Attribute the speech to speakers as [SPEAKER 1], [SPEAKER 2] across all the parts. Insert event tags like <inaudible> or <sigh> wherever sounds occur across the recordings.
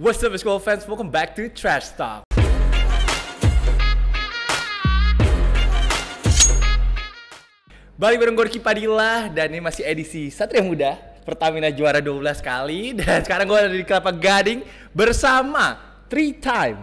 [SPEAKER 1] What's up, school fans? Welcome back to Trash Talk. Balik bareng Gorky Padilla dan ini masih edisi Satria Muda Pertamina juara 12 kali dan sekarang gue ada di Kelapa Gading bersama three time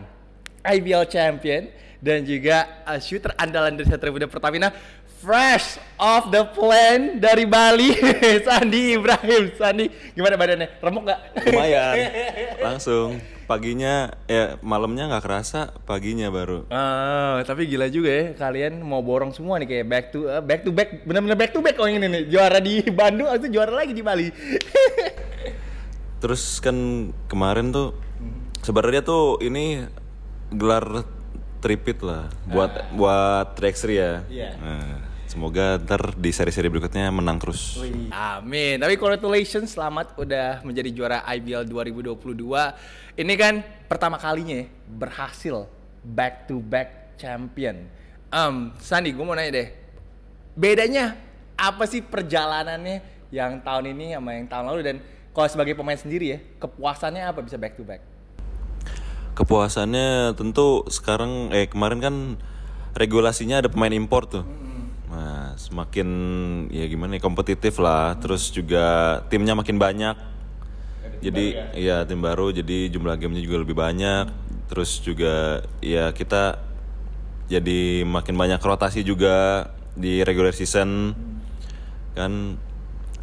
[SPEAKER 1] IBL champion dan juga uh, shooter andalan dari Satria Muda Pertamina fresh off the plane dari Bali <laughs> Sandi Ibrahim Sandi gimana badannya remuk nggak lumayan
[SPEAKER 2] <laughs> langsung paginya ya malamnya nggak kerasa paginya baru
[SPEAKER 1] oh, tapi gila juga ya kalian mau borong semua nih kayak back to uh, back to back benar-benar back to back oh ini nih juara di Bandung atau juara lagi di Bali
[SPEAKER 2] <laughs> terus kan kemarin tuh sebenarnya tuh ini gelar tripit lah buat uh. buat Rexri ya yeah. uh semoga ntar di seri-seri berikutnya menang terus.
[SPEAKER 1] Wih. Amin. Tapi congratulations, selamat udah menjadi juara IBL 2022. Ini kan pertama kalinya ya berhasil back to back champion. Um, Sandi, gue mau nanya deh, bedanya apa sih perjalanannya yang tahun ini sama yang tahun lalu dan kalau sebagai pemain sendiri ya, kepuasannya apa bisa back to back?
[SPEAKER 2] Kepuasannya tentu sekarang eh kemarin kan regulasinya ada pemain import tuh. Hmm semakin ya gimana ya kompetitif lah terus juga timnya makin banyak jadi ya. ya tim baru jadi jumlah gamenya juga lebih banyak terus juga ya kita jadi makin banyak rotasi juga di regular season kan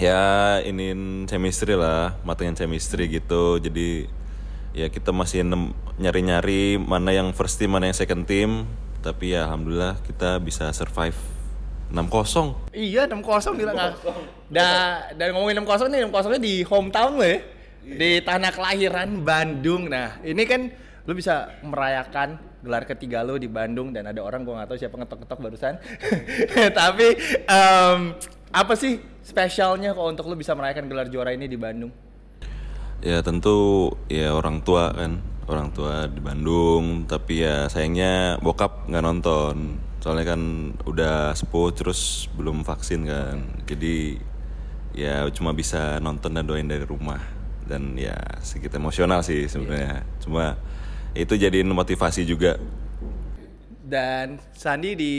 [SPEAKER 2] ya ini chemistry lah matengin chemistry gitu jadi ya kita masih nyari-nyari mana yang first team mana yang second team tapi ya alhamdulillah kita bisa survive enam kosong
[SPEAKER 1] iya enam kosong bilang nggak da dan ngomongin enam kosong nih enam kosongnya di hometown lo ya iya. di tanah kelahiran Bandung nah ini kan lu bisa merayakan gelar ketiga lu di Bandung dan ada orang gua nggak tahu siapa ngetok-ngetok barusan <laughs> tapi um, apa sih spesialnya kok untuk lu bisa merayakan gelar juara ini di Bandung
[SPEAKER 2] ya tentu ya orang tua kan orang tua di Bandung tapi ya sayangnya bokap nggak nonton soalnya kan udah sepuh terus belum vaksin kan jadi ya cuma bisa nonton dan doain dari rumah dan ya sedikit emosional sih sebenarnya yeah. cuma itu jadi motivasi juga
[SPEAKER 1] dan Sandi di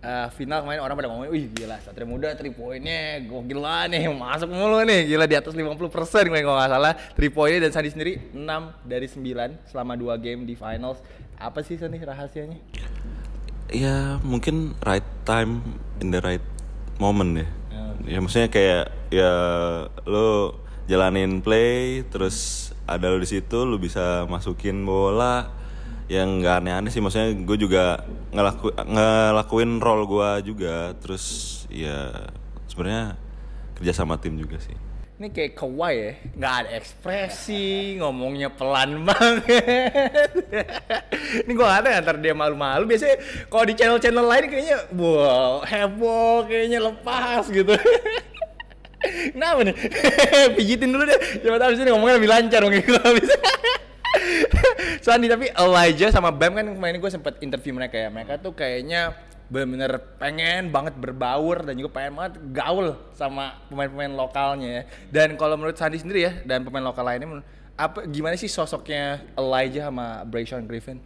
[SPEAKER 1] uh, final kemarin orang pada ngomongin, wih gila Satria Muda 3 poinnya gila nih, masuk mulu nih, gila di atas 50% persen, kalau nggak salah 3 poinnya dan Sandi sendiri 6 dari 9 selama 2 game di finals apa sih Sandi rahasianya?
[SPEAKER 2] ya mungkin right time in the right moment ya. ya ya maksudnya kayak ya lo jalanin play terus ada lo di situ lo bisa masukin bola yang nggak aneh-aneh sih maksudnya gue juga ngelaku ngelakuin role gue juga terus ya sebenarnya kerja sama tim juga sih
[SPEAKER 1] ini kayak kawaii ya nggak ada ekspresi ngomongnya pelan <laughs> banget ini gue ada antar ya, dia malu-malu biasanya kalau di channel-channel lain kayaknya wow heboh kayaknya lepas gitu <laughs> kenapa nih <laughs> pijitin dulu deh coba tahu sini ngomongnya lebih lancar mungkin kalau bisa Sandi tapi Elijah sama Bam kan kemarin gue sempet interview mereka ya mereka tuh kayaknya benar-benar pengen banget berbaur dan juga pengen banget gaul sama pemain-pemain lokalnya ya. Dan kalau menurut Sandi sendiri ya dan pemain lokal lainnya apa gimana sih sosoknya Elijah sama Brayshon Griffin?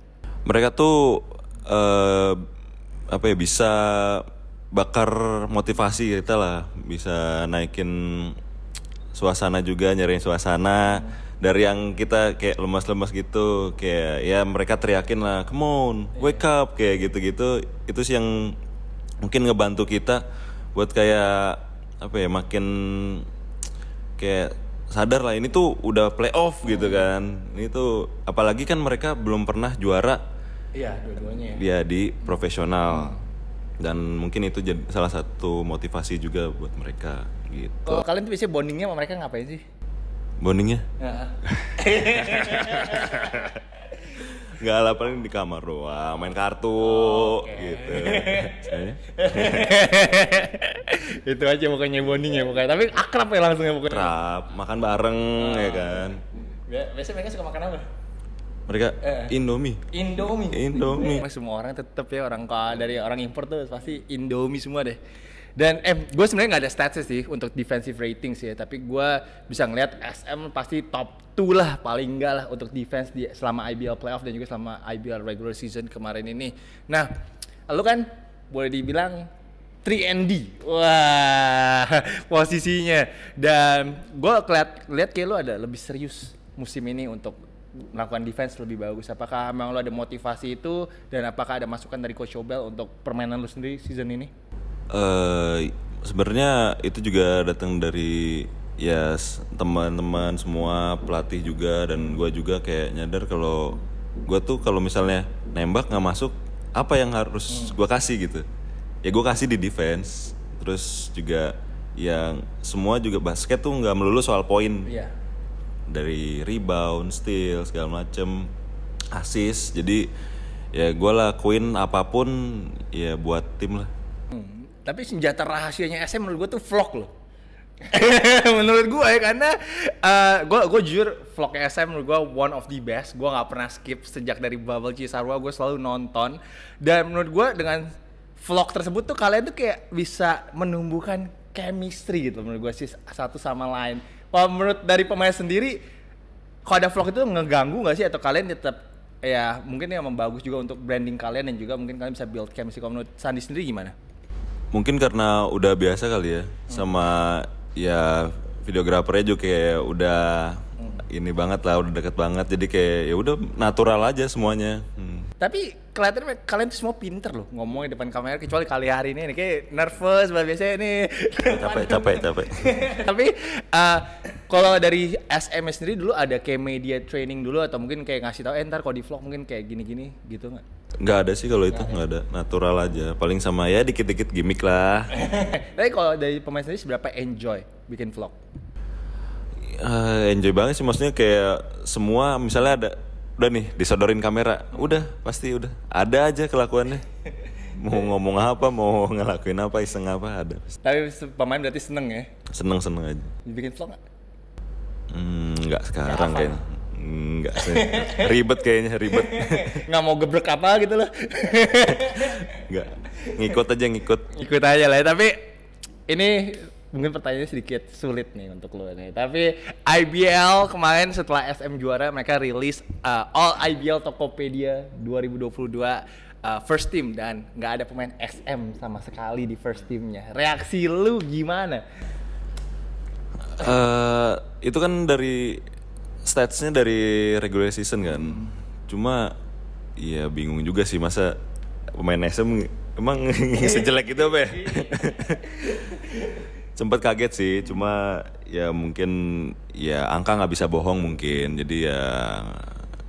[SPEAKER 2] Mereka tuh uh, apa ya bisa bakar motivasi kita lah, bisa naikin suasana juga nyariin suasana. Hmm dari yang kita kayak lemas-lemas gitu kayak ya mereka teriakin lah come on wake up kayak gitu-gitu itu sih yang mungkin ngebantu kita buat kayak apa ya makin kayak sadar lah ini tuh udah playoff hmm. gitu kan ini tuh apalagi kan mereka belum pernah juara
[SPEAKER 1] iya dua-duanya
[SPEAKER 2] ya, ya di profesional hmm dan mungkin itu jadi salah satu motivasi juga buat mereka gitu.
[SPEAKER 1] oh, kalian tuh biasanya bondingnya sama mereka ngapain sih? bondingnya ya. <laughs>
[SPEAKER 2] nggak lah paling di kamar doang main kartu oh, okay. gitu eh? <laughs> itu aja mukanya bonding ya mukanya tapi
[SPEAKER 1] akrab ya langsung ya mukanya akrab makan bareng oh. ya kan biasanya mereka suka makan apa mereka eh. Indomie. Indomie. Indomie. Indomie. Semua orang tetap ya orang dari orang import tuh pasti Indomie semua deh. Dan eh gue sebenarnya nggak ada status sih untuk defensive ratings ya, tapi gue bisa ngeliat SM pasti top 2 lah paling enggak lah untuk defense di selama IBL playoff dan juga selama IBL regular season kemarin ini. Nah, lu kan boleh dibilang 3 and D. Wah, <laughs> posisinya. Dan gue keliat, keliat kayak lu ada lebih serius musim ini untuk melakukan defense lebih bagus. Apakah memang lo ada motivasi itu dan apakah ada masukan dari Coach Obel untuk permainan lo sendiri season ini?
[SPEAKER 2] uh, sebenarnya itu juga datang dari ya teman-teman semua pelatih juga dan gue juga kayak nyadar kalau gue tuh kalau misalnya nembak nggak masuk apa yang harus hmm. gue kasih gitu ya gue kasih di defense terus juga yang semua juga basket tuh nggak melulu soal poin yeah. dari rebound steal segala macem assist jadi ya gue lakuin apapun ya buat tim lah
[SPEAKER 1] tapi senjata rahasianya SM menurut gue tuh vlog loh. <laughs> menurut gue ya karena uh, eh, gue gue jujur vlog SM menurut gue one of the best gue nggak pernah skip sejak dari Bubble Cisarua gue selalu nonton dan menurut gue dengan vlog tersebut tuh kalian tuh kayak bisa menumbuhkan chemistry gitu menurut gue sih satu sama lain kalau menurut dari pemain sendiri kalau ada vlog itu ngeganggu nggak sih atau kalian tetap ya mungkin yang membagus juga untuk branding kalian dan juga mungkin kalian bisa build chemistry kalau menurut Sandi sendiri gimana?
[SPEAKER 2] mungkin karena udah biasa kali ya hmm. sama ya videografernya juga kayak udah hmm. ini banget lah udah deket banget jadi kayak ya udah natural aja semuanya
[SPEAKER 1] hmm. tapi kelihatan kalian tuh semua pinter loh ngomong di depan kamera kecuali kali hari ini nih kayak nervous banget biasanya ini capek capek capek <laughs> tapi uh, kalau dari SMS sendiri dulu ada kayak media training dulu atau mungkin kayak ngasih tahu eh ntar kalau di vlog mungkin kayak gini-gini gitu nggak
[SPEAKER 2] nggak ada sih kalau itu nggak ada. ada natural aja paling sama ya dikit-dikit gimmick lah
[SPEAKER 1] <laughs> tapi kalau dari pemain sendiri seberapa enjoy bikin vlog
[SPEAKER 2] uh, enjoy banget sih maksudnya kayak semua misalnya ada udah nih disodorin kamera
[SPEAKER 1] udah pasti
[SPEAKER 2] udah ada aja kelakuannya mau ngomong apa mau ngelakuin apa iseng apa ada
[SPEAKER 1] tapi pemain berarti seneng ya
[SPEAKER 2] seneng seneng aja
[SPEAKER 1] bikin vlog nggak
[SPEAKER 2] hmm, nggak sekarang ya, kayaknya Enggak sih.
[SPEAKER 1] ribet kayaknya, ribet. <laughs> Nggak mau gebrek apa gitu loh. nggak Ngikut aja ngikut. Ngikut aja lah, ya, tapi ini mungkin pertanyaannya sedikit sulit nih untuk lo nih. Tapi IBL kemarin setelah SM juara mereka rilis uh, All IBL Tokopedia 2022 uh, first team dan nggak ada pemain SM sama sekali di first teamnya. Reaksi lu gimana?
[SPEAKER 2] Uh, itu kan dari statsnya dari regular season kan. Hmm. Cuma ya bingung juga sih masa pemain SM emang <laughs> sejelek itu apa <laughs> ya? sempat kaget sih cuma ya mungkin ya angka nggak bisa bohong mungkin jadi ya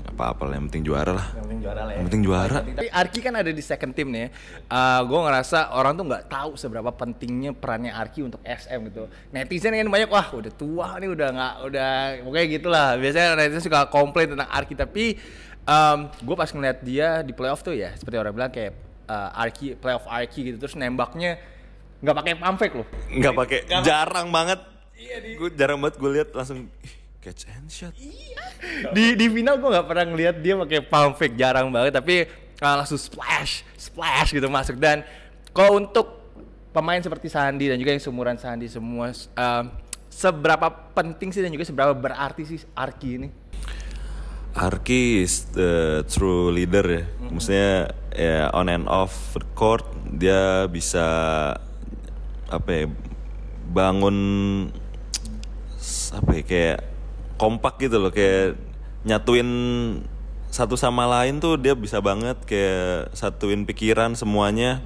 [SPEAKER 2] apa apa yang penting juara lah
[SPEAKER 1] yang penting juara lah ya. yang penting juara tapi Arki kan ada di second team nih ya. uh, ah, gue ngerasa orang tuh nggak tahu seberapa pentingnya perannya Arki untuk SM gitu netizen kan banyak wah udah tua nih udah nggak udah pokoknya gitulah biasanya netizen suka komplain tentang Arki tapi um, gue pas ngeliat dia di playoff tuh ya seperti orang bilang kayak uh, Arki playoff Arki gitu terus nembaknya nggak pakai pamfek loh nggak pakai jarang banget
[SPEAKER 2] iya, gue jarang banget gue lihat langsung catch and shot iya
[SPEAKER 1] di di final gue nggak pernah ngeliat dia pakai pamfek jarang banget tapi uh, langsung splash splash gitu masuk dan kalau untuk pemain seperti Sandi dan juga yang seumuran Sandi semua uh, seberapa penting sih dan juga seberapa berarti sih Arki ini
[SPEAKER 2] Arki is the true leader ya. Mm -hmm. Maksudnya ya on and off record court dia bisa apa ya bangun apa ya kayak kompak gitu loh kayak nyatuin satu sama lain tuh dia bisa banget kayak satuin pikiran semuanya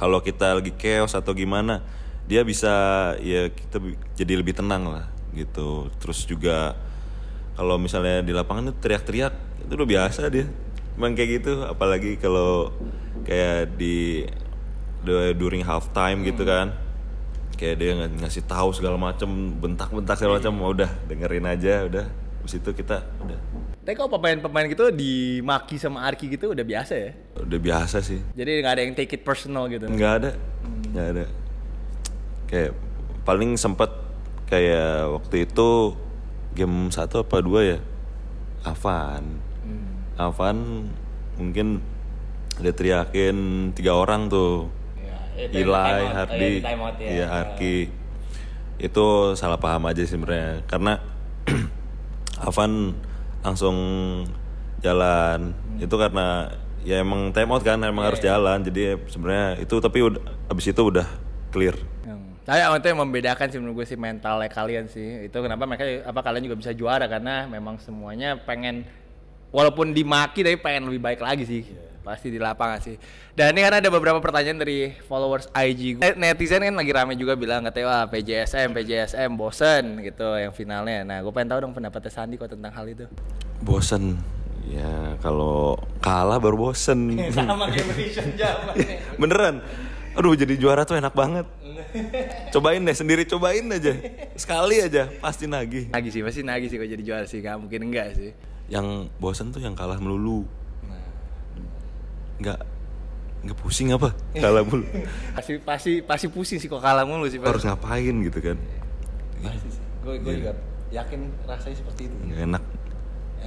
[SPEAKER 2] kalau kita lagi chaos atau gimana dia bisa ya kita jadi lebih tenang lah gitu terus juga kalau misalnya di lapangan itu teriak-teriak itu udah biasa dia emang kayak gitu apalagi kalau kayak di the, during half time gitu hmm. gitu kan kayak dia ng ngasih tahu segala macem bentak-bentak segala macem iya. udah dengerin aja udah Abis itu kita udah.
[SPEAKER 1] Tapi kalau pemain-pemain gitu dimaki sama Arki gitu udah biasa ya?
[SPEAKER 2] Udah biasa sih.
[SPEAKER 1] Jadi nggak ada yang take it personal gitu? Nggak
[SPEAKER 2] ada, hmm. nggak hmm. ada. Kayak paling sempet kayak waktu itu game satu apa dua ya, Avan, hmm. Avan mungkin ada teriakin tiga orang tuh Ilai, Hardi, oh, ya. ya Arki. Itu salah paham aja sih sebenarnya karena <clears throat> Avan langsung jalan. Hmm. Itu karena ya emang time out kan emang yeah, harus yeah. jalan. Jadi eh, sebenarnya itu tapi udah abis itu udah clear.
[SPEAKER 1] Saya hmm. waktu itu yang membedakan sih menurut gue sih mentalnya kalian sih. Itu kenapa mereka apa kalian juga bisa juara karena memang semuanya pengen walaupun dimaki tapi pengen lebih baik lagi sih. Iya pasti di lapangan sih dan ini kan ada beberapa pertanyaan dari followers IG gue eh, netizen kan lagi rame juga bilang katanya wah PJSM PJSM bosen gitu yang finalnya nah gue pengen tahu dong pendapatnya Sandi kok tentang hal itu bosen
[SPEAKER 2] ya kalau kalah baru bosen <laughs> sama kayak <laughs> beneran aduh jadi juara tuh enak banget cobain deh sendiri cobain aja
[SPEAKER 1] sekali aja pasti nagih nagih sih pasti nagih sih kok jadi juara sih nggak mungkin enggak sih yang
[SPEAKER 2] bosen tuh yang kalah melulu nggak nggak pusing apa kalah mulu
[SPEAKER 1] <laughs> pasti pasti pasti pusing sih kok kalah mulu sih harus
[SPEAKER 2] ngapain gitu kan iya.
[SPEAKER 1] pasti sih gue gue iya. juga yakin rasanya seperti itu nggak enak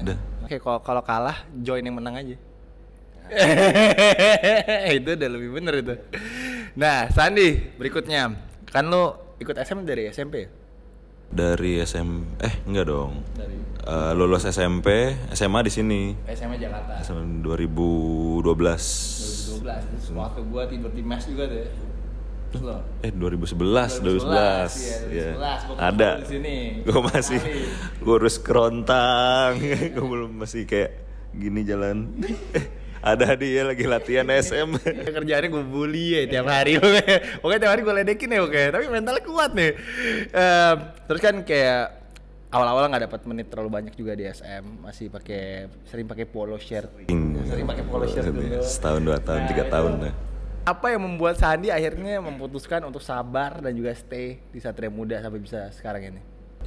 [SPEAKER 1] udah oke kalau kalau kalah join yang menang aja nah. <laughs> itu udah lebih bener itu nah Sandi berikutnya kan lo ikut SM dari SMP ya?
[SPEAKER 2] dari SM eh enggak dong dari uh, lulus SMP SMA di sini SMA Jakarta SMA 2012
[SPEAKER 1] 2012 terus waktu gua tidur di mes juga deh Loh. Eh 2011, 2011. 2011. 2011. Ya, 2011. Yeah. Ada. Gue masih
[SPEAKER 2] gue harus kerontang. <laughs> gue belum masih
[SPEAKER 1] kayak gini jalan. <laughs> ada dia ya, lagi latihan SM <laughs> kerjaannya gue bully ya tiap hari <laughs> oke tiap hari gue ledekin ya oke tapi mentalnya kuat nih uh, terus kan kayak awal-awal nggak dapat menit terlalu banyak juga di SM masih pakai sering pakai polo shirt sering, sering pakai polo shirt dulu
[SPEAKER 2] setahun dua tahun nah, tiga tahun nih. Ya.
[SPEAKER 1] apa yang membuat Sandi akhirnya memutuskan untuk sabar dan juga stay di Satria Muda sampai bisa sekarang ini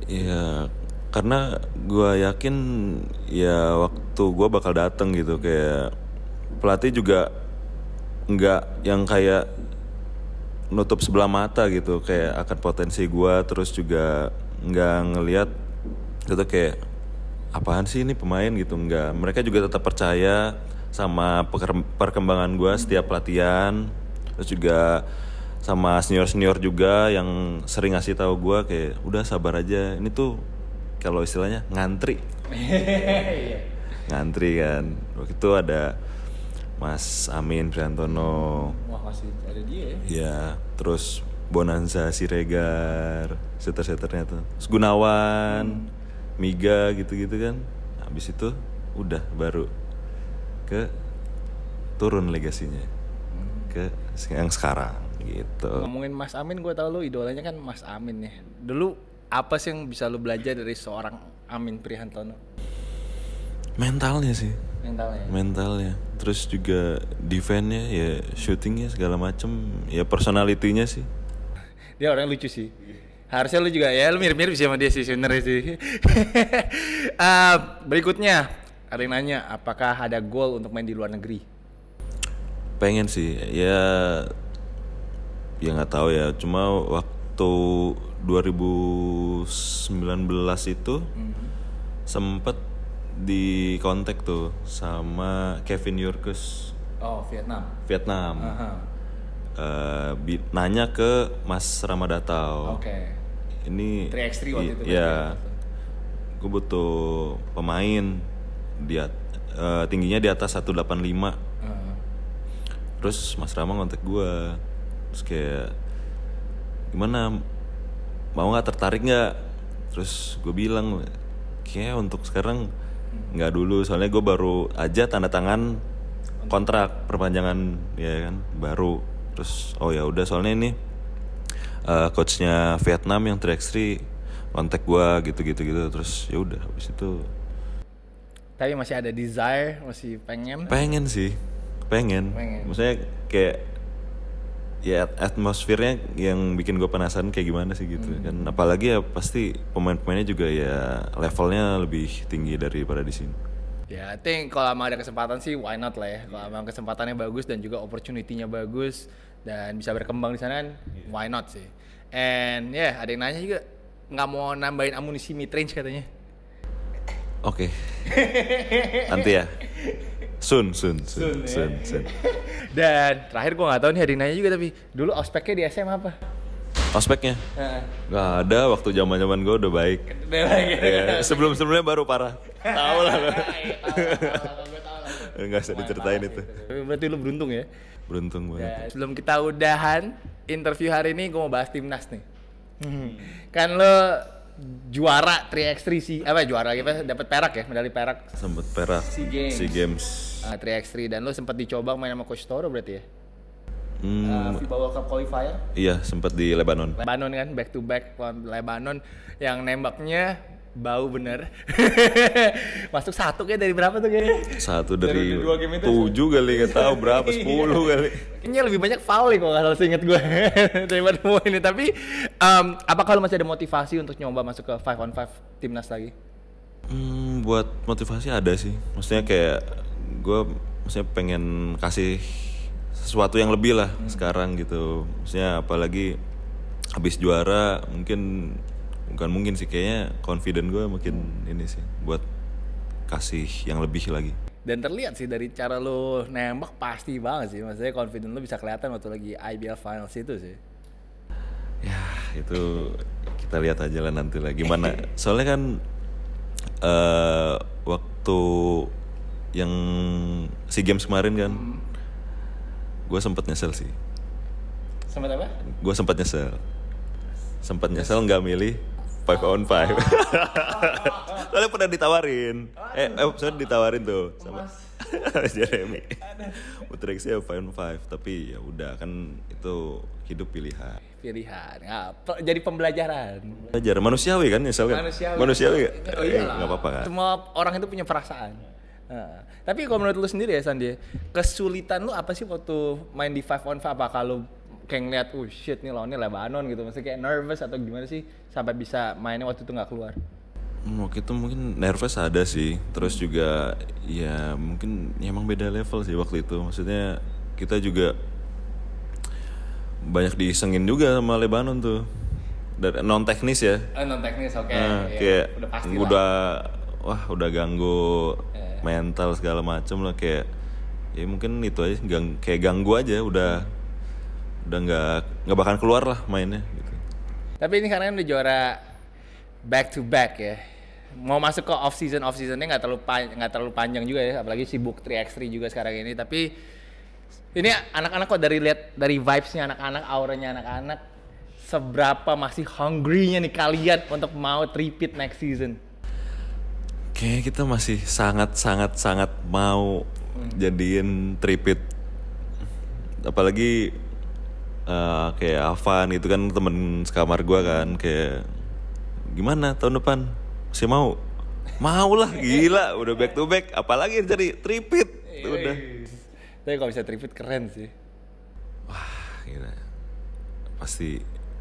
[SPEAKER 2] Iya karena gue yakin ya waktu gue bakal dateng gitu kayak pelatih juga nggak yang kayak nutup sebelah mata gitu kayak akan potensi gue terus juga nggak ngelihat gitu kayak apaan sih ini pemain gitu nggak mereka juga tetap percaya sama perkembangan gue setiap latihan terus juga sama senior senior juga yang sering ngasih tahu gue kayak udah sabar aja ini tuh kalau istilahnya ngantri
[SPEAKER 1] <laughs> iya.
[SPEAKER 2] ngantri kan waktu itu ada Mas Amin Priantono.
[SPEAKER 1] Wah masih ada dia ya? Iya,
[SPEAKER 2] terus Bonanza Siregar, seter-seternya tuh. Terus hmm. Miga gitu-gitu kan. Habis itu udah baru ke turun legasinya hmm. ke yang sekarang gitu.
[SPEAKER 1] Ngomongin Mas Amin, gue tau lu idolanya kan Mas Amin ya. Dulu apa sih yang bisa lu belajar dari seorang Amin Prihantono? Mentalnya sih mentalnya
[SPEAKER 2] mentalnya terus juga defense-nya ya shootingnya segala macem ya personalitinya sih
[SPEAKER 1] dia orang lucu sih harusnya lu juga ya lu mirip-mirip sih sama dia sih sebenarnya sih uh, <laughs> berikutnya ada yang nanya apakah ada goal untuk main di luar negeri pengen sih ya
[SPEAKER 2] ya nggak tahu ya cuma waktu 2019 itu mm -hmm. sempet di kontak tuh sama Kevin Yurkus
[SPEAKER 1] oh Vietnam
[SPEAKER 2] Vietnam uh -huh. uh, nanya ke Mas Ramadatau oke okay. ini 3 x waktu itu kan ya iya. gue butuh pemain dia uh, eh, tingginya di atas 185 lima. terus Mas Rama ngontek gue terus kayak gimana mau nggak tertarik nggak terus gue bilang kayak untuk sekarang nggak dulu soalnya gue baru aja tanda tangan kontrak perpanjangan ya kan baru terus oh ya udah soalnya ini uh, coachnya Vietnam yang Trexri kontak gue gitu gitu gitu terus ya udah habis itu
[SPEAKER 1] tapi masih ada desire masih pengen
[SPEAKER 2] pengen sih pengen, pengen. maksudnya kayak ya atmosfernya yang bikin gue penasaran kayak gimana sih gitu hmm. kan apalagi ya pasti pemain-pemainnya juga ya levelnya lebih tinggi daripada di sini
[SPEAKER 1] ya I think kalau ada kesempatan sih why not lah ya kalau yeah. kesempatannya bagus dan juga opportunity-nya bagus dan bisa berkembang di sana kan yeah. why not sih and ya yeah, ada yang nanya juga nggak mau nambahin amunisi mid range katanya oke okay. nanti
[SPEAKER 2] ya <laughs> Sun, sun, sun, sun, sun, ya.
[SPEAKER 1] <laughs> Dan terakhir gue gak tau nih hari nanya juga tapi dulu ospeknya di SMA apa?
[SPEAKER 2] Ospeknya? Gak ada waktu zaman zaman gue udah baik. Ya? Iya, sebelum sebelumnya baru parah. tahu lah. Enggak iya, usah diceritain itu.
[SPEAKER 1] Berarti lu beruntung ya? Beruntung ya, banget. Dan sebelum kita udahan interview hari ini, gue mau bahas timnas nih. Hmm. Kan lo juara 3x3 si apa juara kita gitu, dapat perak ya medali perak
[SPEAKER 2] sempat perak si games, si games.
[SPEAKER 1] Uh, ah, 3x3 dan lo sempat dicoba main sama coach Toro berarti ya
[SPEAKER 2] Hmm, uh, FIBA
[SPEAKER 1] World Cup qualifier?
[SPEAKER 2] Iya, sempat di Lebanon.
[SPEAKER 1] Lebanon kan back to back lawan Lebanon yang nembaknya bau bener <laughs> masuk satu kayak dari berapa tuh kayaknya
[SPEAKER 2] satu dari, dari dua game itu tujuh kali nggak tahu berapa <laughs> iya. sepuluh kali
[SPEAKER 1] kayaknya lebih banyak foul nih kalau nggak salah inget gue <laughs> daripada mau ini tapi um, kalau kalau masih ada motivasi untuk nyoba masuk ke five on five timnas lagi
[SPEAKER 2] hmm, buat motivasi ada sih maksudnya kayak gue maksudnya pengen kasih sesuatu yang lebih lah hmm. sekarang gitu maksudnya apalagi habis juara mungkin bukan mungkin sih kayaknya confident gue makin ini sih buat kasih yang lebih lagi
[SPEAKER 1] dan terlihat sih dari cara lo nembak pasti banget sih maksudnya confident lo bisa kelihatan waktu lagi IBL Finals itu sih
[SPEAKER 2] ya itu kita lihat aja lah nanti lah gimana <laughs> soalnya kan uh, waktu yang si games kemarin kan hmm. gue sempat nyesel sih sempat apa gue sempat nyesel sempat nyesel nggak milih five on five <laughs> soalnya pernah ditawarin eh episode eh, ditawarin tuh sama <laughs> Jeremy Putri ya five on five tapi ya udah kan itu hidup pilihan
[SPEAKER 1] pilihan nah, jadi pembelajaran pembelajaran
[SPEAKER 2] manusiawi kan ya soalnya. Kan? manusiawi manusiawi oh, iya eh, Gak apa-apa kan
[SPEAKER 1] semua orang itu punya perasaan Nah, tapi kalau menurut lu sendiri ya Sandi, kesulitan lu apa sih waktu main di five on five? Apa kalau kayak ngeliat oh shit nih lawannya Lebanon gitu maksudnya kayak nervous atau gimana sih sampai bisa mainnya waktu itu gak keluar hmm, waktu
[SPEAKER 2] itu mungkin nervous ada sih terus juga ya mungkin ya emang beda level sih waktu itu maksudnya kita juga banyak disengin juga sama Lebanon tuh dan non teknis ya oh,
[SPEAKER 1] non teknis oke okay. nah, ya, kayak udah udah
[SPEAKER 2] wah udah ganggu yeah. Iya. mental segala macem lah kayak ya mungkin itu aja gang kayak ganggu aja udah udah nggak nggak bakal keluar lah mainnya gitu.
[SPEAKER 1] Tapi ini karena kan udah juara back to back ya. Mau masuk ke off season off seasonnya nggak terlalu nggak terlalu panjang juga ya, apalagi sibuk 3x3 juga sekarang ini. Tapi ini anak-anak kok dari lihat dari vibesnya anak-anak, auranya anak-anak, seberapa masih hungry-nya nih kalian untuk mau repeat next season?
[SPEAKER 2] Kayaknya kita masih sangat sangat sangat mau hmm. jadiin repeat apalagi uh, kayak Avan gitu kan temen sekamar gue kan kayak gimana tahun depan masih mau mau lah gila udah back to back
[SPEAKER 1] apalagi cari tripit iya, udah iya, iya. tapi kalau bisa tripit keren sih
[SPEAKER 2] wah gila pasti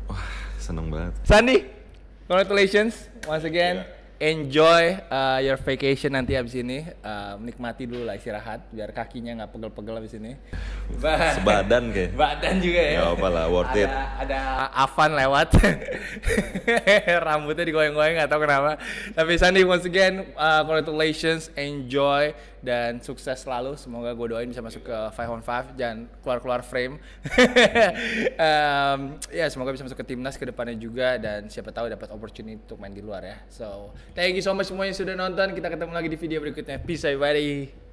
[SPEAKER 2] wah seneng banget
[SPEAKER 1] Sandy congratulations once again yeah enjoy uh, your vacation nanti abis ini. Uh, menikmati dulu lah istirahat biar kakinya nggak pegel-pegel abis ini. But, Sebadan kayak. <laughs> Badan juga ya. Gak apa lah, worth ada, it. Ada Avan lewat. <laughs> Rambutnya digoyang-goyang nggak tahu kenapa. Tapi Sandy, once again uh, congratulations, enjoy dan sukses selalu. Semoga gue doain bisa masuk ke five on five dan keluar-keluar frame. um, <laughs> ya yeah, semoga bisa masuk ke timnas ke depannya juga dan siapa tahu dapat opportunity untuk main di luar ya. So, thank you so much semuanya sudah nonton. Kita ketemu lagi di video berikutnya. Peace everybody.